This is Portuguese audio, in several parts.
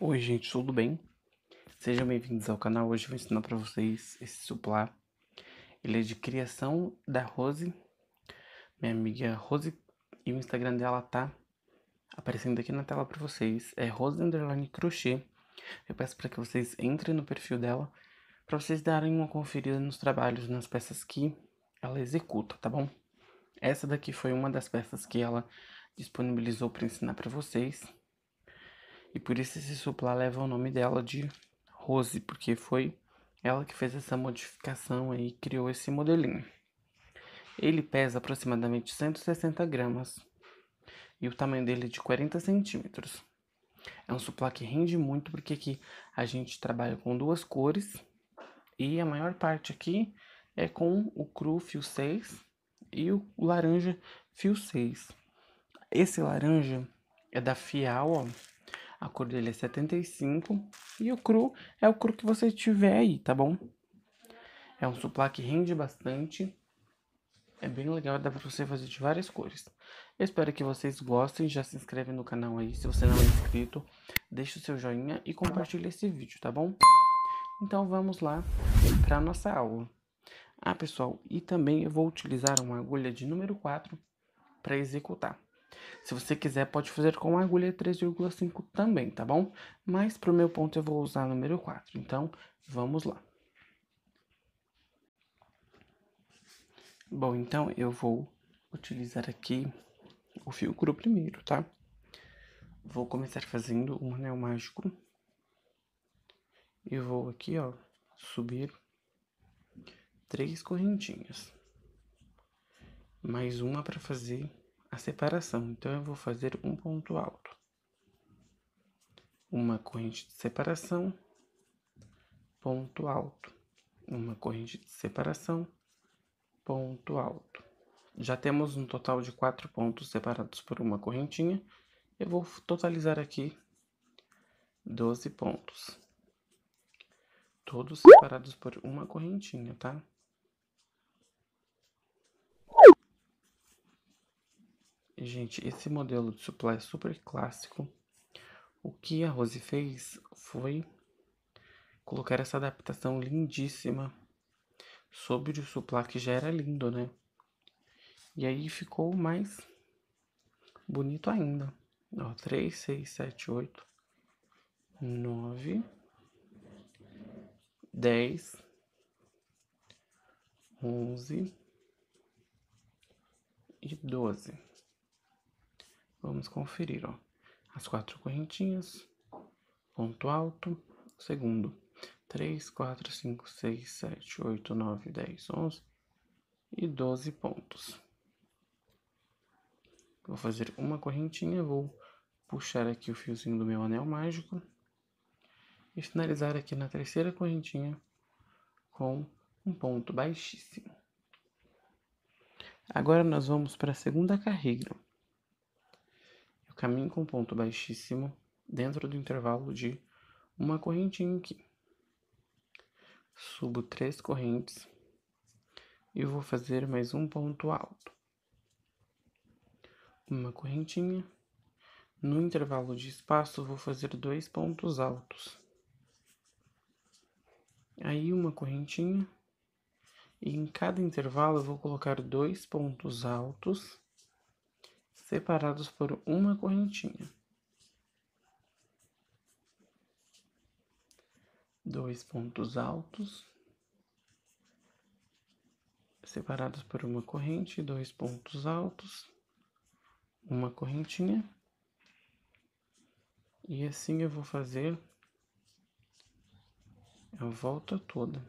Oi gente, tudo bem? Sejam bem-vindos ao canal, hoje vou ensinar para vocês esse suplá. Ele é de criação da Rose, minha amiga Rose, e o Instagram dela tá aparecendo aqui na tela para vocês. É Rose Underline Crochê, eu peço para que vocês entrem no perfil dela, para vocês darem uma conferida nos trabalhos, nas peças que ela executa, tá bom? Essa daqui foi uma das peças que ela disponibilizou para ensinar para vocês. E por isso esse suplá leva o nome dela de Rose, porque foi ela que fez essa modificação aí, criou esse modelinho. Ele pesa aproximadamente 160 gramas e o tamanho dele é de 40 centímetros. É um suplá que rende muito porque aqui a gente trabalha com duas cores e a maior parte aqui é com o cru fio 6 e o laranja fio 6. Esse laranja é da Fial, ó. A cor dele é 75 e o cru é o cru que você tiver aí, tá bom? É um suplá que rende bastante. É bem legal, dá pra você fazer de várias cores. Eu espero que vocês gostem, já se inscreve no canal aí, se você não é inscrito, deixa o seu joinha e compartilha esse vídeo, tá bom? Então vamos lá para nossa aula. Ah, pessoal, e também eu vou utilizar uma agulha de número 4 para executar. Se você quiser, pode fazer com agulha 3,5 também, tá bom? Mas pro meu ponto eu vou usar número 4, então vamos lá. Bom, então eu vou utilizar aqui o fio cru primeiro, tá? Vou começar fazendo um anel mágico. E vou aqui, ó, subir três correntinhas. Mais uma para fazer a separação, então eu vou fazer um ponto alto. Uma corrente de separação, ponto alto. Uma corrente de separação, ponto alto. Já temos um total de quatro pontos separados por uma correntinha. Eu vou totalizar aqui 12 pontos. Todos separados por uma correntinha, tá? Gente, esse modelo de supply é super clássico. O que a Rose fez foi colocar essa adaptação lindíssima sobre o supply que já era lindo, né? E aí ficou mais bonito ainda. Ó, 3, 6, 7, 8, 9, 10, 11 e 12. Vamos conferir, ó. As quatro correntinhas, ponto alto, segundo, 3, 4, 5, 6, 7, 8, 9, 10, 11 e 12 pontos. Vou fazer uma correntinha, vou puxar aqui o fiozinho do meu anel mágico e finalizar aqui na terceira correntinha com um ponto baixíssimo. Agora nós vamos para a segunda carreira. Eu caminho com ponto baixíssimo dentro do intervalo de uma correntinha aqui. Subo três correntes e vou fazer mais um ponto alto. Uma correntinha. No intervalo de espaço, vou fazer dois pontos altos. Aí uma correntinha. E em cada intervalo, eu vou colocar dois pontos altos separados por uma correntinha. Dois pontos altos separados por uma corrente, dois pontos altos, uma correntinha. E assim eu vou fazer a volta toda.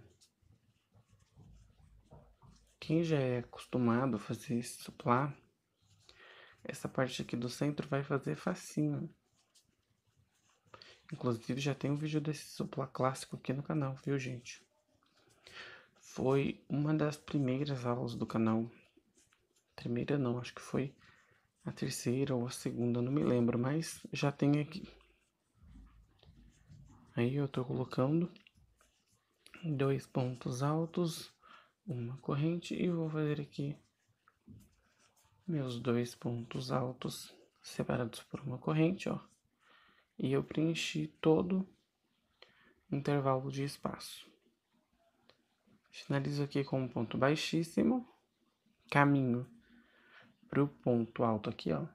Quem já é acostumado a fazer esse suplá, essa parte aqui do centro vai fazer facinho. Inclusive, já tem um vídeo desse supla clássico aqui no canal, viu, gente? Foi uma das primeiras aulas do canal. Primeira não, acho que foi a terceira ou a segunda, não me lembro, mas já tem aqui. Aí eu tô colocando dois pontos altos, uma corrente e vou fazer aqui meus dois pontos altos separados por uma corrente, ó. E eu preenchi todo o intervalo de espaço. Finalizo aqui com um ponto baixíssimo, caminho para o ponto alto aqui, ó.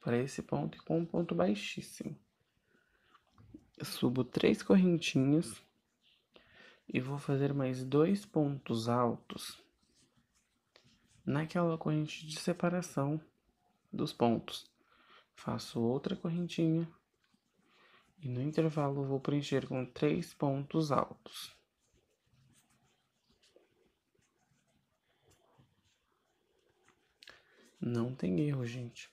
Para esse ponto e com um ponto baixíssimo. Eu subo três correntinhas e vou fazer mais dois pontos altos Naquela corrente de separação dos pontos, faço outra correntinha e no intervalo vou preencher com três pontos altos. Não tem erro, gente.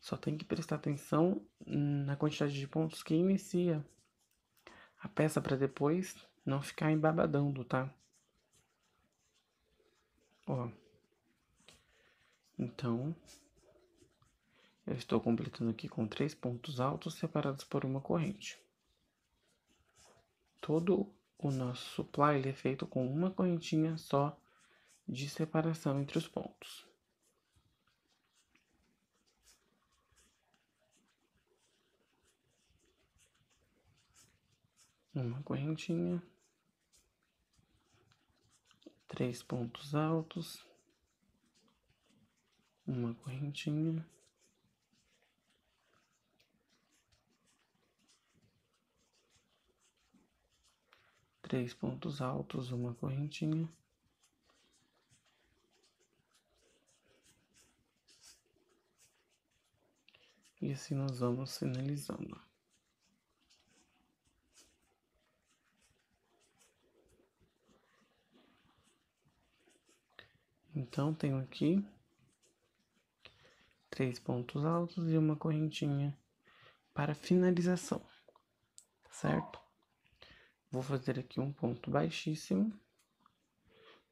Só tem que prestar atenção na quantidade de pontos que inicia a peça para depois não ficar embabadando, tá? Ó. Então, eu estou completando aqui com três pontos altos separados por uma corrente. Todo o nosso supply é feito com uma correntinha só de separação entre os pontos. Uma correntinha três pontos altos, uma correntinha. Três pontos altos, uma correntinha. E assim nós vamos finalizando. Então, tenho aqui três pontos altos e uma correntinha para finalização, certo? Vou fazer aqui um ponto baixíssimo.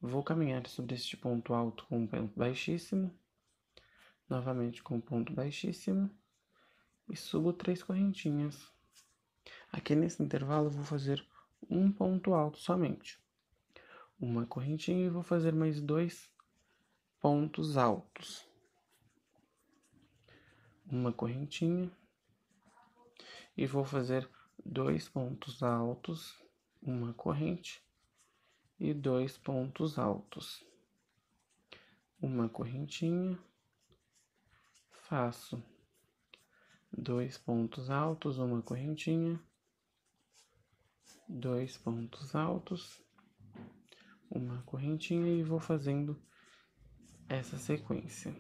Vou caminhar sobre este ponto alto com um ponto baixíssimo. Novamente com um ponto baixíssimo. E subo três correntinhas. Aqui nesse intervalo vou fazer um ponto alto somente. Uma correntinha e vou fazer mais dois pontos altos. Uma correntinha. E vou fazer dois pontos altos, uma corrente e dois pontos altos. Uma correntinha. Faço dois pontos altos, uma correntinha, dois pontos altos, uma correntinha e vou fazendo essa sequência.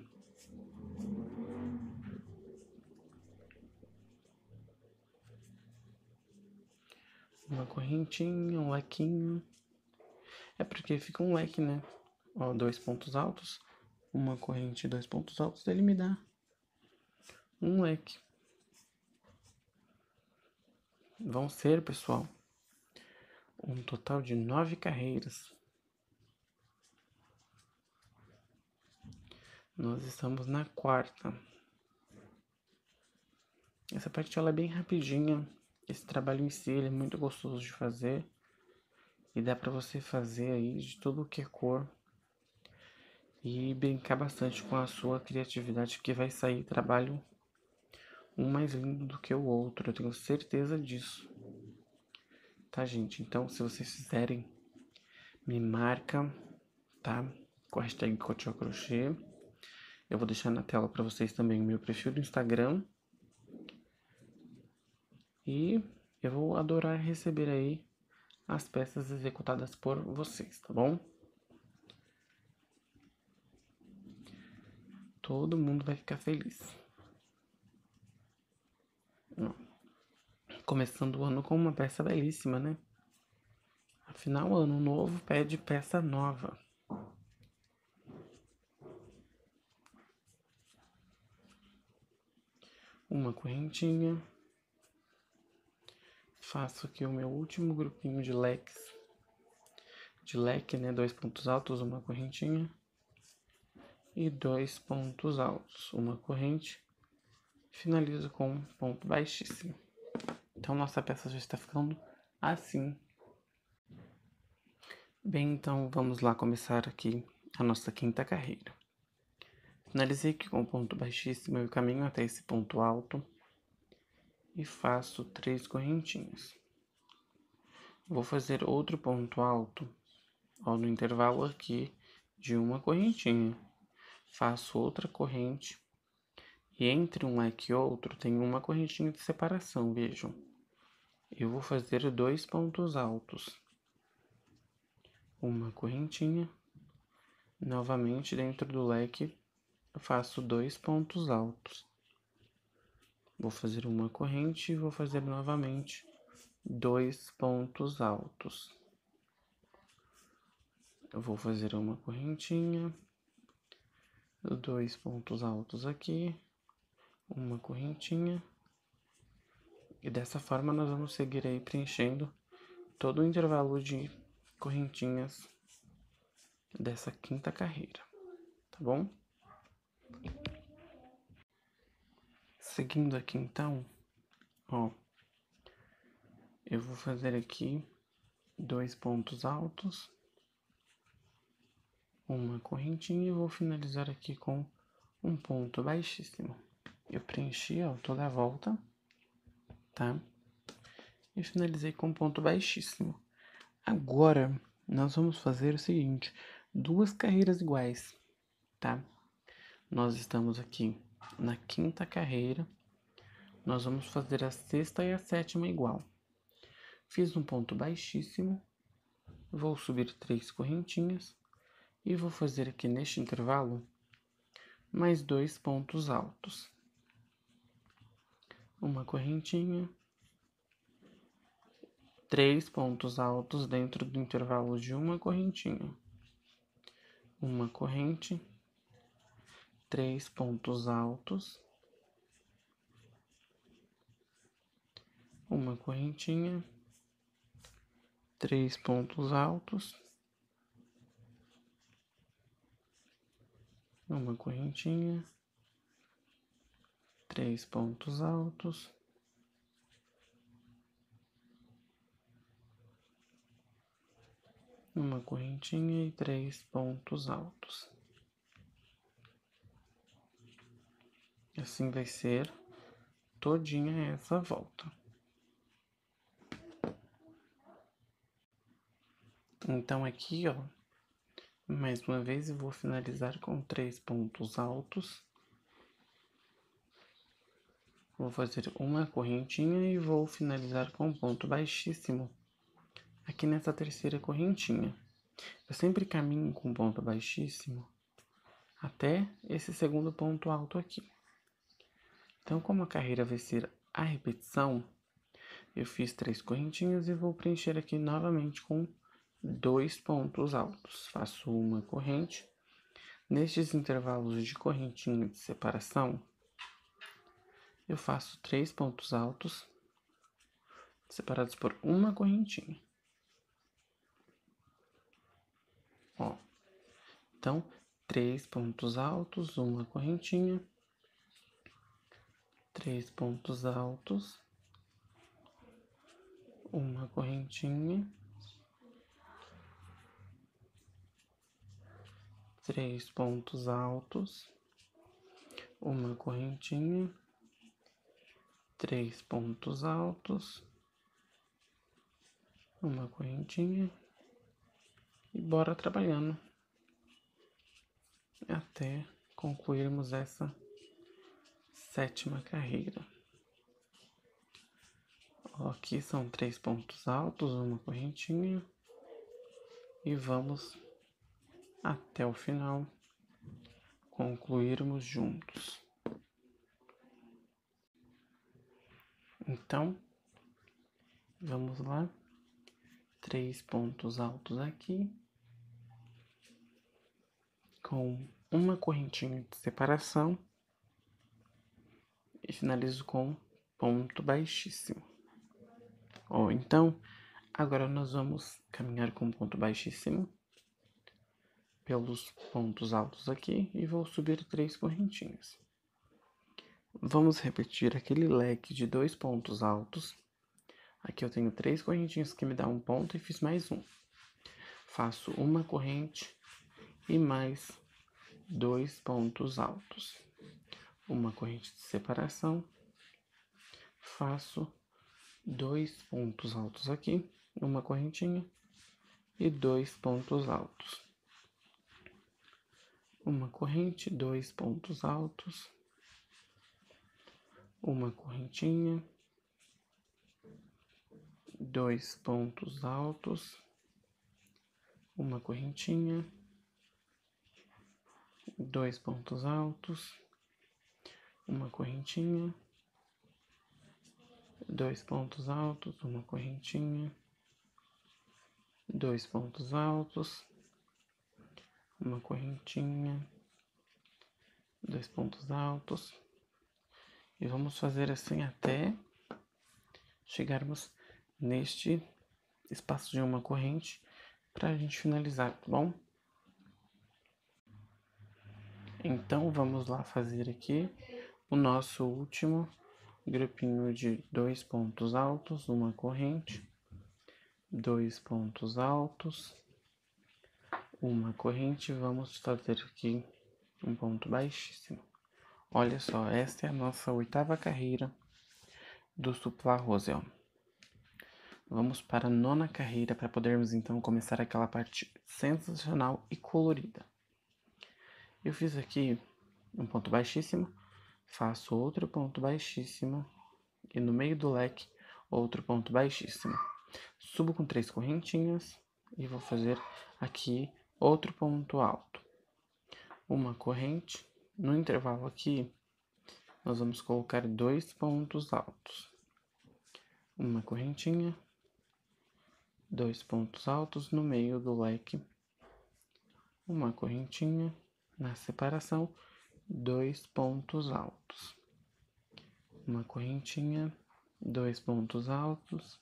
Uma correntinha, um lequinho. É porque fica um leque, né? Ó, dois pontos altos, uma corrente dois pontos altos, ele me dá um leque. Vão ser, pessoal, um total de nove carreiras. Nós estamos na quarta. Essa parte ela é bem rapidinha. Esse trabalho em si é muito gostoso de fazer. E dá para você fazer aí de tudo que é cor. E brincar bastante com a sua criatividade, que vai sair trabalho um mais lindo do que o outro. Eu tenho certeza disso. Tá, gente? Então, se vocês fizerem, me marca, tá? Com a hashtag Cotiocrochê. Crochê eu vou deixar na tela para vocês também o meu perfil do Instagram. E eu vou adorar receber aí as peças executadas por vocês, tá bom? Todo mundo vai ficar feliz. Começando o ano com uma peça belíssima, né? Afinal, ano novo pede peça nova. uma correntinha. Faço aqui o meu último grupinho de leques. De leque, né? Dois pontos altos, uma correntinha. E dois pontos altos, uma corrente. Finalizo com um ponto baixíssimo. Então, nossa peça já está ficando assim. Bem, então vamos lá começar aqui a nossa quinta carreira. Finalizei aqui com um ponto baixíssimo e caminho até esse ponto alto e faço três correntinhas. Vou fazer outro ponto alto ó, no intervalo aqui de uma correntinha. Faço outra corrente e entre um leque e outro tem uma correntinha de separação, vejam. Eu vou fazer dois pontos altos. Uma correntinha, novamente dentro do leque eu faço dois pontos altos. Vou fazer uma corrente e vou fazer novamente dois pontos altos. Eu vou fazer uma correntinha, dois pontos altos aqui, uma correntinha. E dessa forma nós vamos seguir aí preenchendo todo o intervalo de correntinhas dessa quinta carreira, tá bom? Seguindo aqui então, ó, eu vou fazer aqui dois pontos altos, uma correntinha e vou finalizar aqui com um ponto baixíssimo. Eu preenchi, ó, toda a volta, tá? E finalizei com um ponto baixíssimo. Agora, nós vamos fazer o seguinte, duas carreiras iguais, tá? Nós estamos aqui na quinta carreira, nós vamos fazer a sexta e a sétima igual. Fiz um ponto baixíssimo, vou subir três correntinhas e vou fazer aqui neste intervalo mais dois pontos altos. Uma correntinha, três pontos altos dentro do intervalo de uma correntinha, uma corrente três pontos altos, uma correntinha, três pontos altos, uma correntinha, três pontos altos. Uma correntinha e três pontos altos. Assim vai ser todinha essa volta. Então, aqui, ó, mais uma vez eu vou finalizar com três pontos altos. Vou fazer uma correntinha e vou finalizar com um ponto baixíssimo aqui nessa terceira correntinha. Eu sempre caminho com ponto baixíssimo até esse segundo ponto alto aqui. Então, como a carreira vai ser a repetição, eu fiz três correntinhas e vou preencher aqui novamente com dois pontos altos. Faço uma corrente. Nestes intervalos de correntinha de separação, eu faço três pontos altos separados por uma correntinha. Ó, então, três pontos altos, uma correntinha três pontos altos, uma correntinha, três pontos altos, uma correntinha, três pontos altos, uma correntinha e bora trabalhando até concluirmos essa sétima carreira. Aqui são três pontos altos, uma correntinha. E vamos até o final concluirmos juntos. Então, vamos lá. Três pontos altos aqui, com uma correntinha de separação e finalizo com ponto baixíssimo. Ou então, agora nós vamos caminhar com ponto baixíssimo pelos pontos altos aqui e vou subir três correntinhas. Vamos repetir aquele leque de dois pontos altos. Aqui eu tenho três correntinhas que me dá um ponto e fiz mais um. Faço uma corrente e mais dois pontos altos uma corrente de separação, faço dois pontos altos aqui, uma correntinha e dois pontos altos. Uma corrente, dois pontos altos, uma correntinha, dois pontos altos, uma correntinha, dois pontos altos uma correntinha, dois pontos altos, uma correntinha, dois pontos altos, uma correntinha, dois pontos altos. E vamos fazer assim até chegarmos neste espaço de uma corrente para a gente finalizar, tá bom? Então vamos lá fazer aqui o nosso último grupinho de dois pontos altos, uma corrente, dois pontos altos, uma corrente, vamos fazer aqui um ponto baixíssimo. Olha só, esta é a nossa oitava carreira do Supla Rosel. Vamos para a nona carreira para podermos então começar aquela parte sensacional e colorida. Eu fiz aqui um ponto baixíssimo, faço outro ponto baixíssimo e no meio do leque outro ponto baixíssimo. Subo com três correntinhas e vou fazer aqui outro ponto alto. Uma corrente, no intervalo aqui nós vamos colocar dois pontos altos. Uma correntinha, dois pontos altos no meio do leque, uma correntinha na separação dois pontos altos. Uma correntinha, dois pontos altos,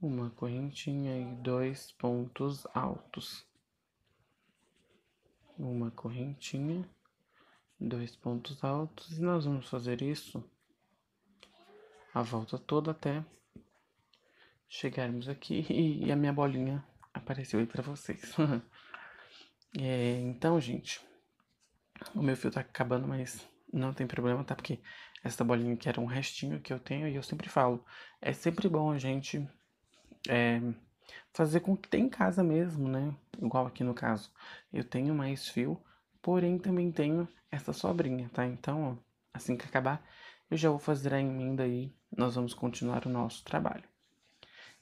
uma correntinha e dois pontos altos. Uma correntinha, dois pontos altos, e nós vamos fazer isso a volta toda até chegarmos aqui e a minha bolinha apareceu aí para vocês. é, então, gente. O meu fio tá acabando, mas não tem problema, tá? Porque essa bolinha aqui era um restinho que eu tenho e eu sempre falo, é sempre bom a gente é, fazer com que tem em casa mesmo, né? Igual aqui no caso, eu tenho mais fio, porém também tenho essa sobrinha, tá? Então, ó, assim que acabar, eu já vou fazer a emenda aí, nós vamos continuar o nosso trabalho.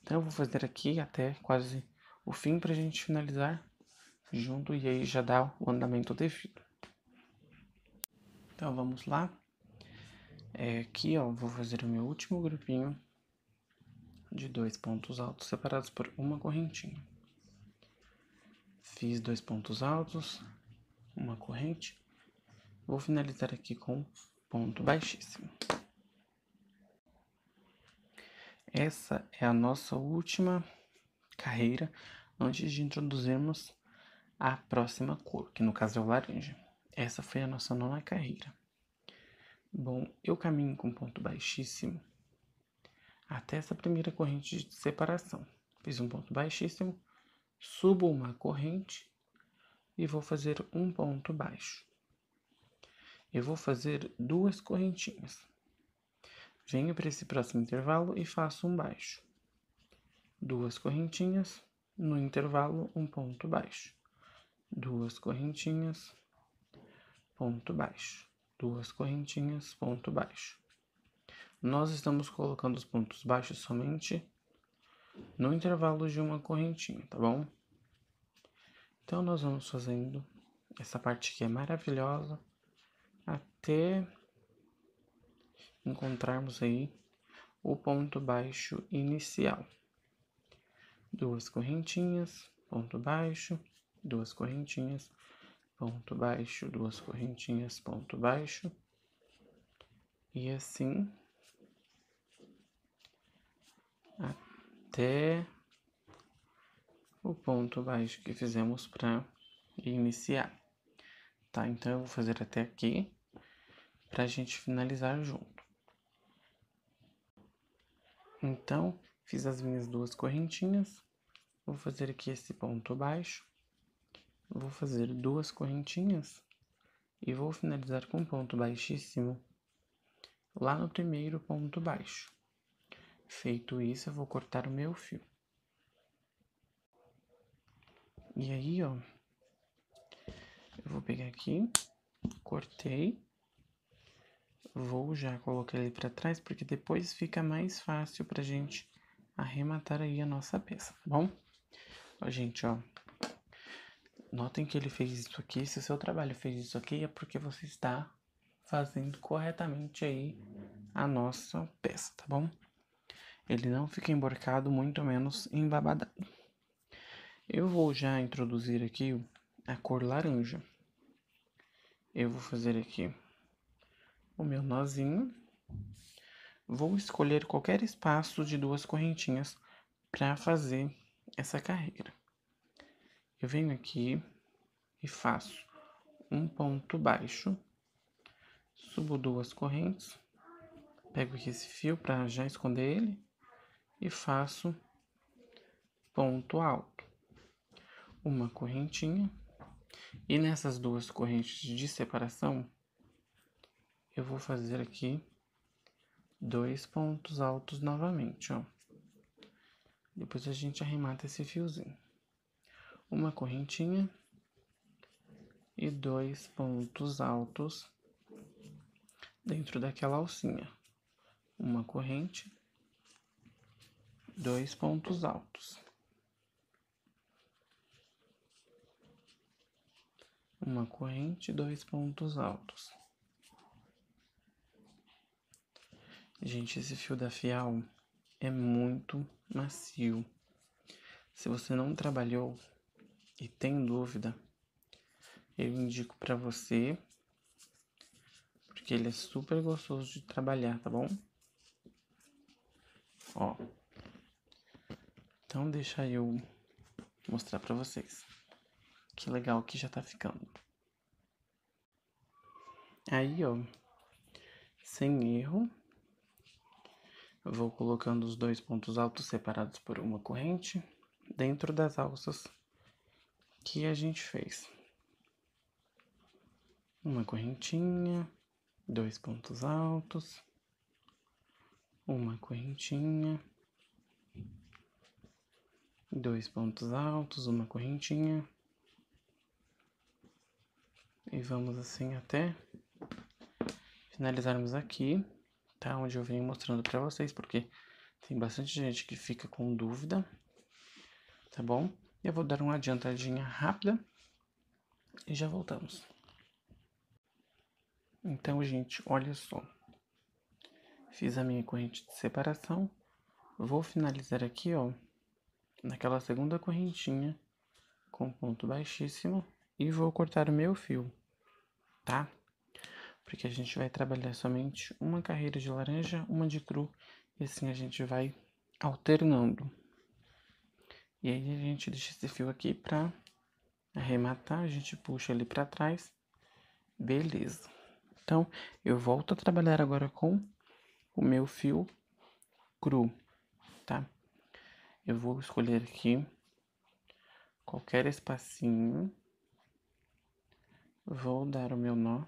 Então, eu vou fazer aqui até quase o fim pra gente finalizar junto e aí já dá o andamento devido. Então vamos lá. É aqui, ó, vou fazer o meu último grupinho de dois pontos altos separados por uma correntinha. Fiz dois pontos altos, uma corrente. Vou finalizar aqui com ponto baixíssimo. Essa é a nossa última carreira antes de introduzirmos a próxima cor, que no caso é o laranja. Essa foi a nossa nona carreira. Bom, eu caminho com ponto baixíssimo até essa primeira corrente de separação. Fiz um ponto baixíssimo, subo uma corrente e vou fazer um ponto baixo. Eu vou fazer duas correntinhas. Venho para esse próximo intervalo e faço um baixo. Duas correntinhas, no intervalo um ponto baixo. Duas correntinhas, ponto baixo, duas correntinhas, ponto baixo. Nós estamos colocando os pontos baixos somente no intervalo de uma correntinha, tá bom? Então, nós vamos fazendo essa parte que é maravilhosa até encontrarmos aí o ponto baixo inicial. Duas correntinhas, ponto baixo, duas correntinhas, ponto baixo, duas correntinhas, ponto baixo. E assim até o ponto baixo que fizemos para iniciar. Tá? Então eu vou fazer até aqui para a gente finalizar junto. Então, fiz as minhas duas correntinhas, vou fazer aqui esse ponto baixo, Vou fazer duas correntinhas e vou finalizar com um ponto baixíssimo lá no primeiro ponto baixo. Feito isso, eu vou cortar o meu fio. E aí, ó, eu vou pegar aqui, cortei, vou já colocar ele para trás, porque depois fica mais fácil pra gente arrematar aí a nossa peça, tá bom? Ó, gente, ó, Notem que ele fez isso aqui. Se o seu trabalho fez isso aqui, é porque você está fazendo corretamente aí a nossa peça, tá bom? Ele não fica emborcado, muito menos embabadado. Eu vou já introduzir aqui a cor laranja. Eu vou fazer aqui o meu nozinho. Vou escolher qualquer espaço de duas correntinhas para fazer essa carreira eu venho aqui e faço um ponto baixo, subo duas correntes, pego aqui esse fio para já esconder ele e faço ponto alto, uma correntinha, e nessas duas correntes de separação, eu vou fazer aqui dois pontos altos novamente, ó. Depois a gente arremata esse fiozinho uma correntinha e dois pontos altos dentro daquela alcinha. Uma corrente, dois pontos altos. Uma corrente, dois pontos altos. Gente, esse fio da Fial é muito macio. Se você não trabalhou, e tem dúvida, eu indico para você, porque ele é super gostoso de trabalhar, tá bom? Ó. Então deixa eu mostrar para vocês. Que legal que já tá ficando. Aí, ó, sem erro, eu vou colocando os dois pontos altos separados por uma corrente dentro das alças que a gente fez uma correntinha, dois pontos altos, uma correntinha, dois pontos altos, uma correntinha, e vamos assim até finalizarmos aqui, tá? Onde eu venho mostrando para vocês, porque tem bastante gente que fica com dúvida, tá bom? Eu vou dar uma adiantadinha rápida e já voltamos. Então, gente, olha só. Fiz a minha corrente de separação. Vou finalizar aqui, ó, naquela segunda correntinha com ponto baixíssimo e vou cortar o meu fio, tá? Porque a gente vai trabalhar somente uma carreira de laranja, uma de cru e assim a gente vai alternando. E aí a gente deixa esse fio aqui pra arrematar, a gente puxa ele pra trás. Beleza. Então, eu volto a trabalhar agora com o meu fio cru, tá? Eu vou escolher aqui qualquer espacinho. Vou dar o meu nó.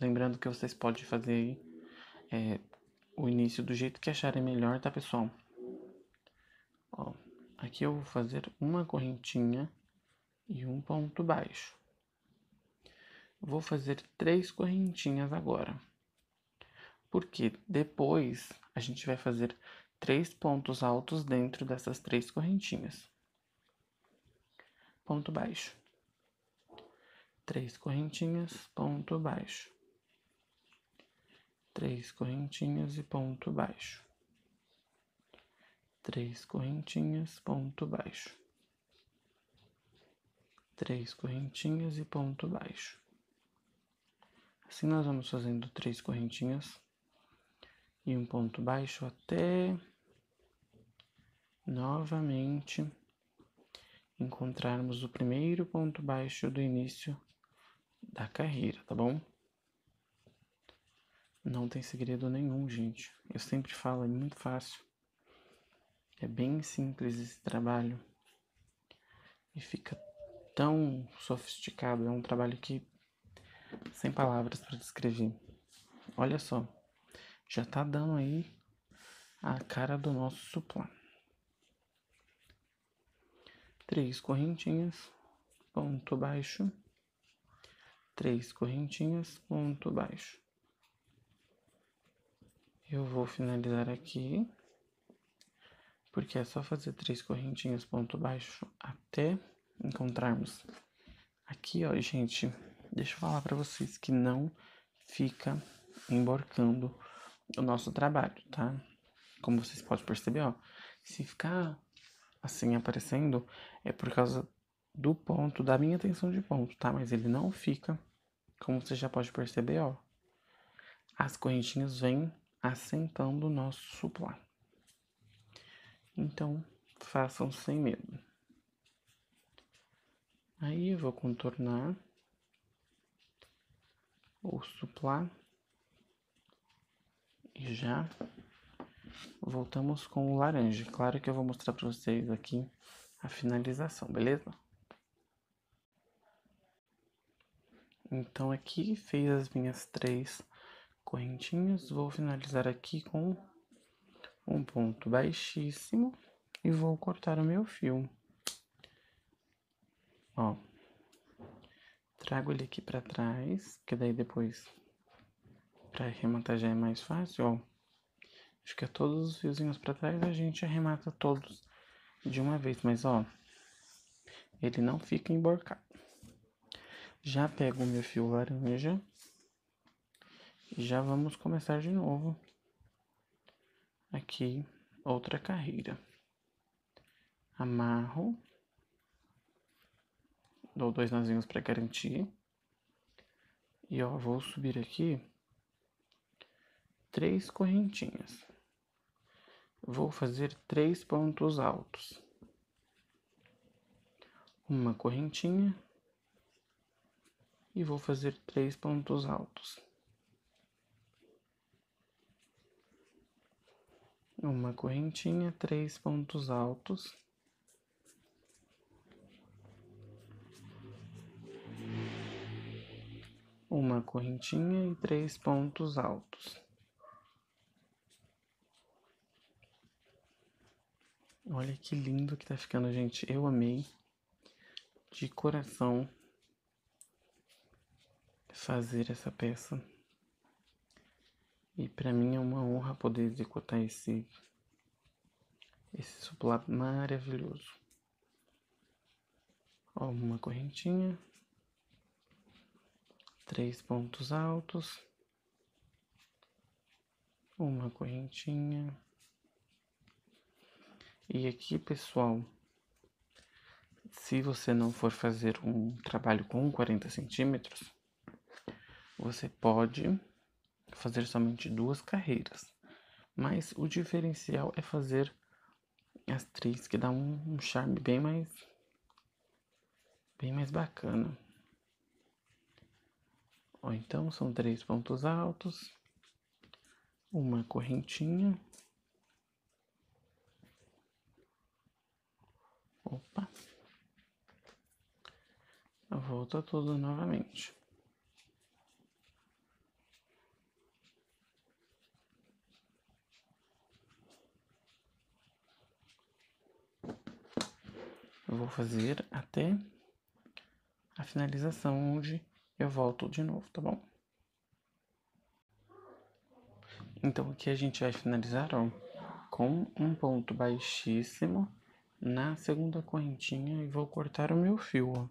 Lembrando que vocês podem fazer é, o início do jeito que acharem melhor, tá, pessoal? Ó, Aqui eu vou fazer uma correntinha e um ponto baixo. Vou fazer três correntinhas agora. Porque depois a gente vai fazer três pontos altos dentro dessas três correntinhas. Ponto baixo. Três correntinhas, ponto baixo. Três correntinhas e ponto baixo três correntinhas, ponto baixo, três correntinhas e ponto baixo. Assim nós vamos fazendo três correntinhas e um ponto baixo até novamente encontrarmos o primeiro ponto baixo do início da carreira, tá bom? Não tem segredo nenhum, gente. Eu sempre falo, é muito fácil. É bem simples esse trabalho e fica tão sofisticado. É um trabalho que sem palavras para descrever. Olha só, já tá dando aí a cara do nosso suplá. Três correntinhas, ponto baixo. Três correntinhas, ponto baixo. Eu vou finalizar aqui porque é só fazer três correntinhas ponto baixo até encontrarmos aqui, ó, gente. Deixa eu falar para vocês que não fica emborcando o nosso trabalho, tá? Como vocês podem perceber, ó, se ficar assim aparecendo é por causa do ponto, da minha tensão de ponto, tá? Mas ele não fica, como você já pode perceber, ó. As correntinhas vêm assentando o nosso suplá. Então, façam sem medo. Aí eu vou contornar ou suplar e já voltamos com o laranja. Claro que eu vou mostrar para vocês aqui a finalização, beleza? Então aqui fez as minhas três correntinhas, vou finalizar aqui com um ponto baixíssimo e vou cortar o meu fio. Ó, trago ele aqui para trás, que daí depois para arrematar já é mais fácil, ó. Acho que é todos os fiozinhos para trás a gente arremata todos de uma vez, mas ó, ele não fica emborcado. Já pego o meu fio laranja e já vamos começar de novo aqui outra carreira. Amarro, dou dois nozinhos para garantir. E ó, vou subir aqui três correntinhas. Vou fazer três pontos altos. Uma correntinha e vou fazer três pontos altos. uma correntinha, três pontos altos. Uma correntinha e três pontos altos. Olha que lindo que tá ficando, gente. Eu amei. De coração fazer essa peça. E para mim é uma honra poder executar esse esse suplá maravilhoso. Ó, uma correntinha, três pontos altos, uma correntinha. E aqui, pessoal, se você não for fazer um trabalho com 40 centímetros, você pode fazer somente duas carreiras, mas o diferencial é fazer as três, que dá um, um charme bem mais bem mais bacana. então são três pontos altos, uma correntinha. Opa. Volta tudo novamente. eu vou fazer até a finalização, onde eu volto de novo, tá bom? Então, aqui a gente vai finalizar, ó, com um ponto baixíssimo na segunda correntinha e vou cortar o meu fio, ó.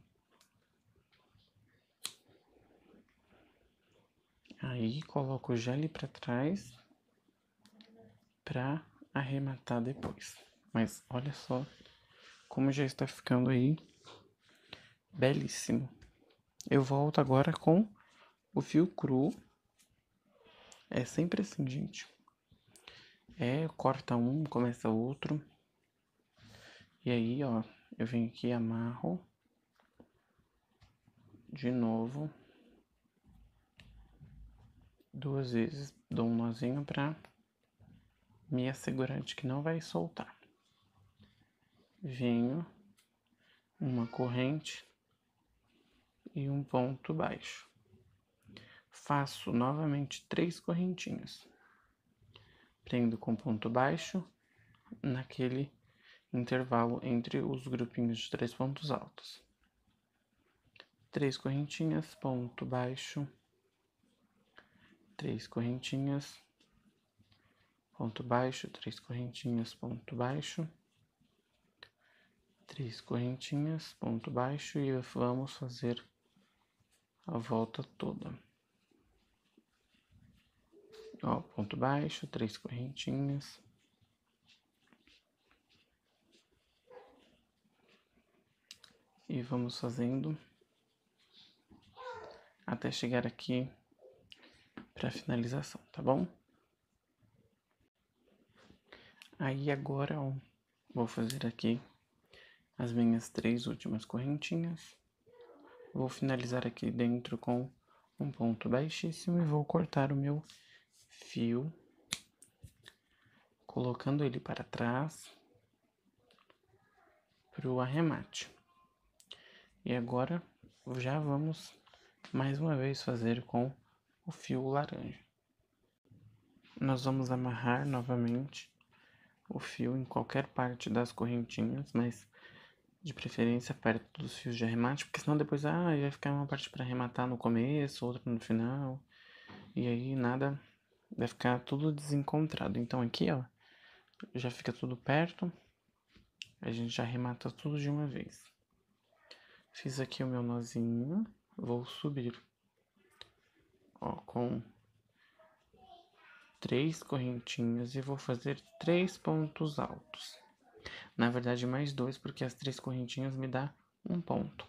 Aí, coloco já ali pra trás pra arrematar depois. Mas olha só como já está ficando aí belíssimo. Eu volto agora com o fio cru. É sempre assim, gente. É, corta um, começa outro. E aí, ó, eu venho aqui e amarro de novo duas vezes, dou um nozinho pra me assegurar de que não vai soltar venho uma corrente e um ponto baixo. Faço novamente três correntinhas. Prendo com ponto baixo naquele intervalo entre os grupinhos de três pontos altos. Três correntinhas, ponto baixo, três correntinhas, ponto baixo, três correntinhas, ponto baixo três correntinhas, ponto baixo e vamos fazer a volta toda. Ó, ponto baixo, três correntinhas. E vamos fazendo até chegar aqui para finalização, tá bom? Aí agora ó, vou fazer aqui as minhas três últimas correntinhas. Vou finalizar aqui dentro com um ponto baixíssimo e vou cortar o meu fio, colocando ele para trás para o arremate. E agora já vamos mais uma vez fazer com o fio laranja. Nós vamos amarrar novamente o fio em qualquer parte das correntinhas, mas de preferência perto dos fios de arremate, porque senão depois ah, vai ficar uma parte para arrematar no começo, outra no final, e aí nada, vai ficar tudo desencontrado. Então aqui, ó, já fica tudo perto, a gente já arremata tudo de uma vez. Fiz aqui o meu nozinho, vou subir, ó, com três correntinhas e vou fazer três pontos altos. Na verdade, mais dois, porque as três correntinhas me dá um ponto.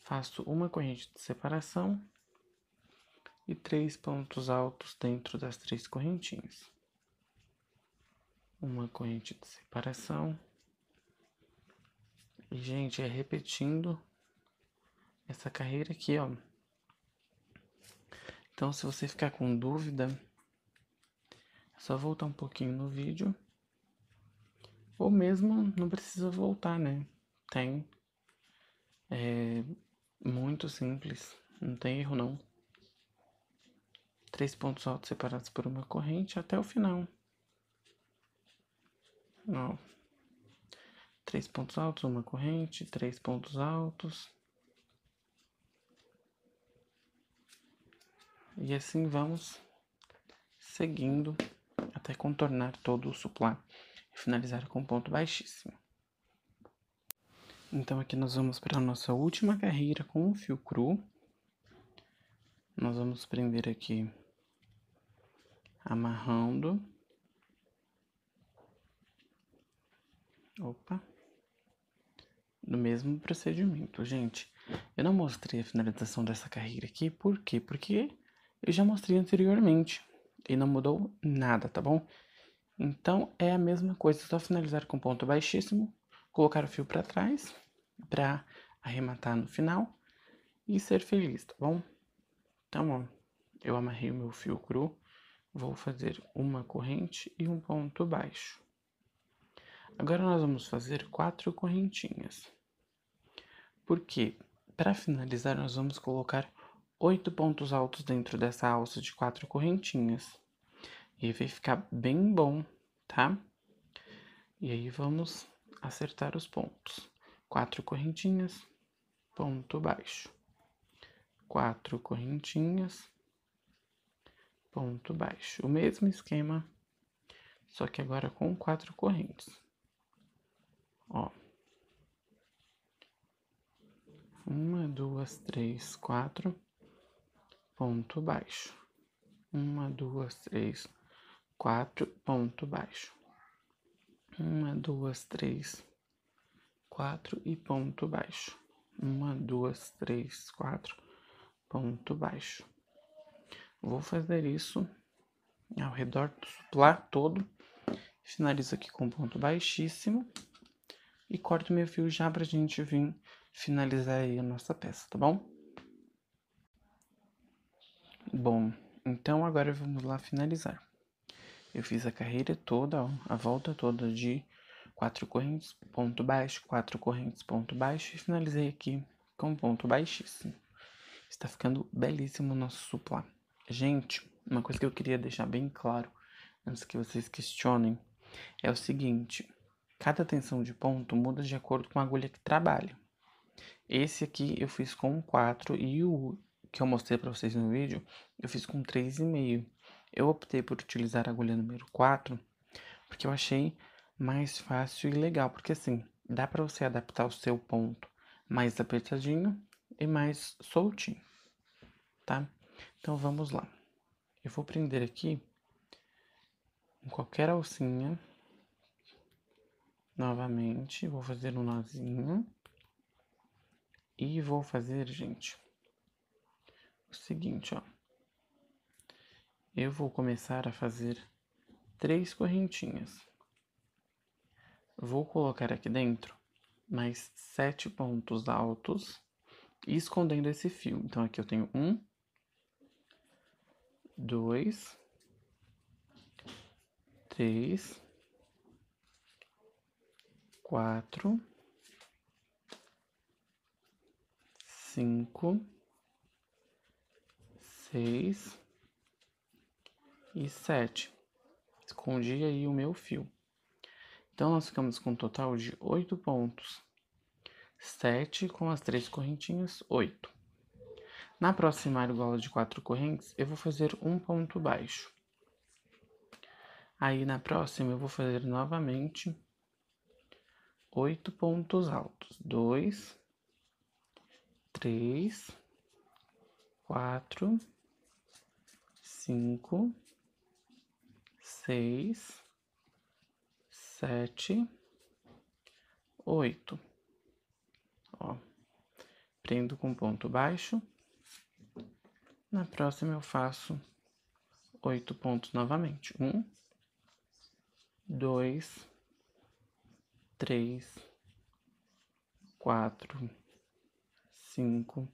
Faço uma corrente de separação e três pontos altos dentro das três correntinhas. Uma corrente de separação. E, gente, é repetindo essa carreira aqui, ó. Então, se você ficar com dúvida, é só voltar um pouquinho no vídeo. Ou mesmo não precisa voltar, né? Tem. É muito simples, não tem erro não. Três pontos altos separados por uma corrente até o final. Ó. Três pontos altos, uma corrente, três pontos altos. E assim vamos seguindo até contornar todo o suplá e finalizar com um ponto baixíssimo. Então aqui nós vamos para a nossa última carreira com o fio cru. Nós vamos prender aqui amarrando. Opa. No mesmo procedimento, gente. Eu não mostrei a finalização dessa carreira aqui, por quê? Porque eu já mostrei anteriormente e não mudou nada, tá bom? Então é a mesma coisa, só finalizar com ponto baixíssimo, colocar o fio para trás para arrematar no final e ser feliz, tá bom? Então, ó, eu amarrei o meu fio cru, vou fazer uma corrente e um ponto baixo. Agora nós vamos fazer quatro correntinhas. Porque para finalizar nós vamos colocar oito pontos altos dentro dessa alça de quatro correntinhas. E vai ficar bem bom, tá? E aí vamos acertar os pontos. Quatro correntinhas, ponto baixo. Quatro correntinhas, ponto baixo. O mesmo esquema, só que agora com quatro correntes. Ó. Uma, duas, três, quatro, ponto baixo. Uma, duas, três, quatro quatro, ponto baixo. Uma, duas, três, quatro e ponto baixo. Uma, duas, três, quatro, ponto baixo. Vou fazer isso ao redor do suplar todo. Finalizo aqui com ponto baixíssimo. E corto meu fio já pra gente vir finalizar aí a nossa peça, tá bom? Bom, então agora vamos lá finalizar. Eu fiz a carreira toda, ó, a volta toda de quatro correntes, ponto baixo, quatro correntes, ponto baixo e finalizei aqui com um ponto baixíssimo. Está ficando belíssimo o nosso suplá. Gente, uma coisa que eu queria deixar bem claro antes que vocês questionem é o seguinte: cada tensão de ponto muda de acordo com a agulha que trabalha. Esse aqui eu fiz com 4 e o que eu mostrei para vocês no vídeo, eu fiz com 3,5. Eu optei por utilizar a agulha número 4 porque eu achei mais fácil e legal, porque assim, dá para você adaptar o seu ponto mais apertadinho e mais soltinho, tá? Então vamos lá. Eu vou prender aqui em qualquer alcinha novamente, vou fazer um nozinho e vou fazer, gente, o seguinte, ó eu vou começar a fazer três correntinhas. Vou colocar aqui dentro mais sete pontos altos escondendo esse fio. Então, aqui eu tenho um, dois, três, quatro, cinco, seis e 7. Escondi aí o meu fio. Então, nós ficamos com um total de 8 pontos. 7 com as três correntinhas, 8. Na próxima argola de quatro correntes, eu vou fazer um ponto baixo. Aí, na próxima, eu vou fazer novamente oito pontos altos. Dois, três, quatro, cinco, seis, sete, oito. Ó, prendo com ponto baixo. Na próxima, eu faço oito pontos novamente. Um, dois, três, quatro, cinco,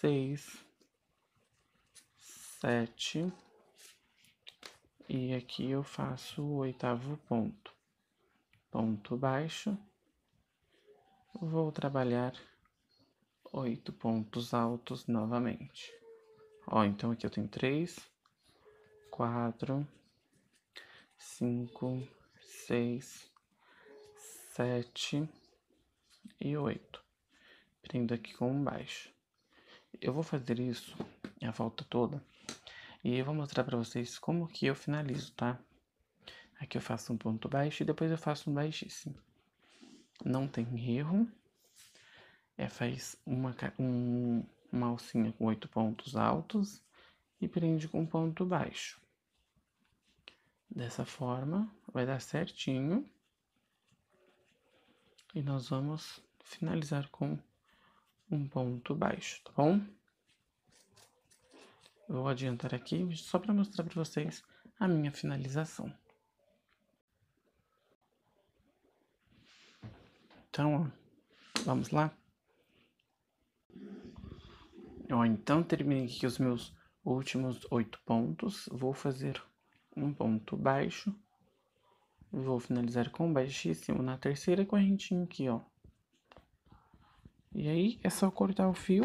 seis, sete e aqui eu faço o oitavo ponto. Ponto baixo. Vou trabalhar oito pontos altos novamente. Ó, então aqui eu tenho três, quatro, cinco, seis, sete e oito. Prendo aqui com um baixo. Eu vou fazer isso a volta toda e eu vou mostrar para vocês como que eu finalizo, tá? Aqui eu faço um ponto baixo e depois eu faço um baixíssimo. Não tem erro. É, faz uma, um, uma alcinha com oito pontos altos e prende com um ponto baixo. Dessa forma, vai dar certinho. E nós vamos finalizar com um ponto baixo, tá bom? Eu vou adiantar aqui só para mostrar para vocês a minha finalização. Então, ó, vamos lá? Ó, então terminei aqui os meus últimos oito pontos. Vou fazer um ponto baixo. Vou finalizar com baixíssimo na terceira correntinha aqui, ó. E aí, é só cortar o fio.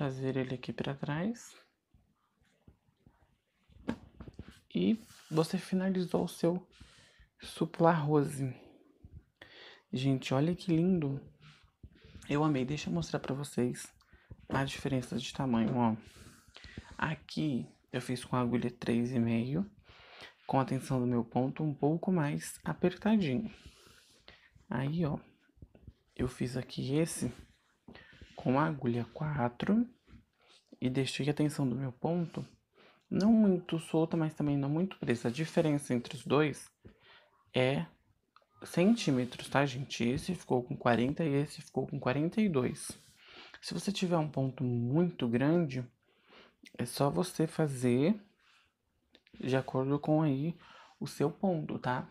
trazer ele aqui para trás. E você finalizou o seu suplar rose. Gente, olha que lindo. Eu amei. Deixa eu mostrar para vocês a diferença de tamanho, ó. Aqui eu fiz com a agulha 3,5, com a tensão do meu ponto um pouco mais apertadinho. Aí, ó, eu fiz aqui esse com a agulha 4 e deixei a tensão do meu ponto não muito solta, mas também não muito presa. A diferença entre os dois é centímetros, tá, gente? Esse ficou com 40 e esse ficou com 42. Se você tiver um ponto muito grande, é só você fazer de acordo com aí o seu ponto, tá?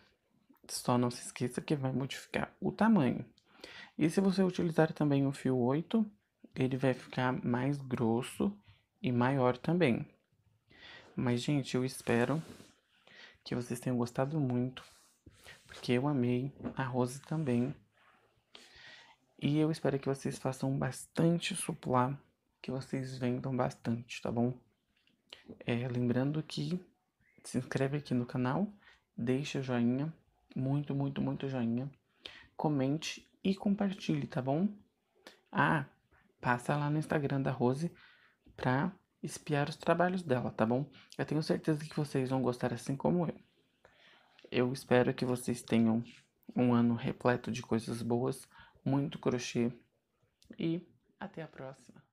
Só não se esqueça que vai modificar o tamanho. E se você utilizar também o fio 8, ele vai ficar mais grosso e maior também. Mas, gente, eu espero que vocês tenham gostado muito, porque eu amei, a Rose também. E eu espero que vocês façam bastante suplá, que vocês vendam bastante, tá bom? É, lembrando que se inscreve aqui no canal, deixa o joinha, muito, muito, muito joinha, comente e compartilhe, tá bom? Ah, passa lá no Instagram da Rose pra espiar os trabalhos dela, tá bom? Eu tenho certeza que vocês vão gostar assim como eu. Eu espero que vocês tenham um ano repleto de coisas boas, muito crochê e até a próxima.